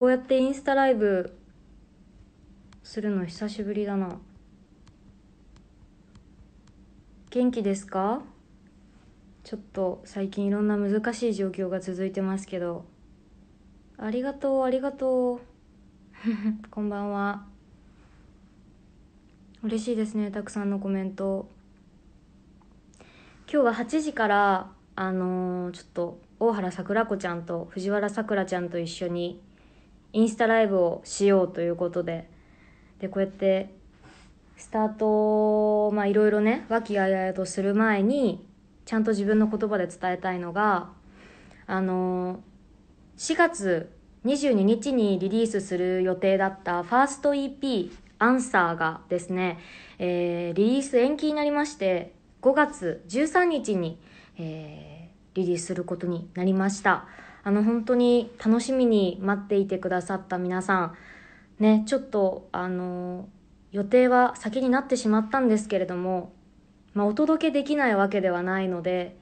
こうやってインスタライブするの久しぶりだな。元気ですかちょっと最近いろんな難しい状況が続いてますけど。ありがとう、ありがとう。こんばんは。嬉しいですね、たくさんのコメント。今日は8時から、あのー、ちょっと大原さくら子ちゃんと藤原さくらちゃんと一緒にインスタライブをしようということで、で、こうやって、スタート、まあいろいろね、和気あいあいとする前に、ちゃんと自分の言葉で伝えたいのが、あの、4月22日にリリースする予定だったファースト EP、アンサーがですね、えー、リリース延期になりまして、5月13日に、えー、リリースすることになりました。あの、本当に楽しみに待っていてくださった皆さん、ね、ちょっと、あの、予定は先になってしまったんですけれども、まあ、お届けできないわけではないので、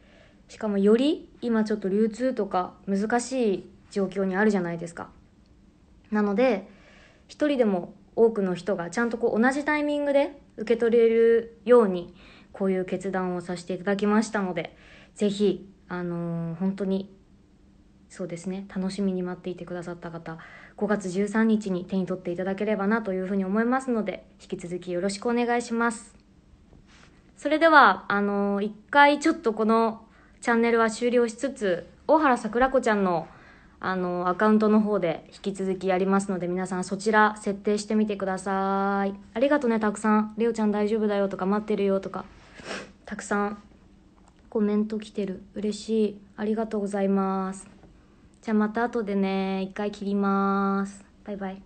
しかもより今ちょっと流通とか難しい状況にあるじゃないですか。なので、一人でも多くの人がちゃんとこう同じタイミングで受け取れるように、こういう決断をさせていただきましたので、ぜひ、あのー、本当にそうですね楽しみに待っていてくださった方5月13日に手に取っていただければなというふうに思いますので引き続きよろしくお願いしますそれではあの一回ちょっとこのチャンネルは終了しつつ大原さくら子ちゃんのあのアカウントの方で引き続きやりますので皆さんそちら設定してみてくださいありがとねたくさんレオちゃん大丈夫だよとか待ってるよとかたくさんコメント来てる嬉しいありがとうございますじゃあまた後でね、一回切ります。バイバイ。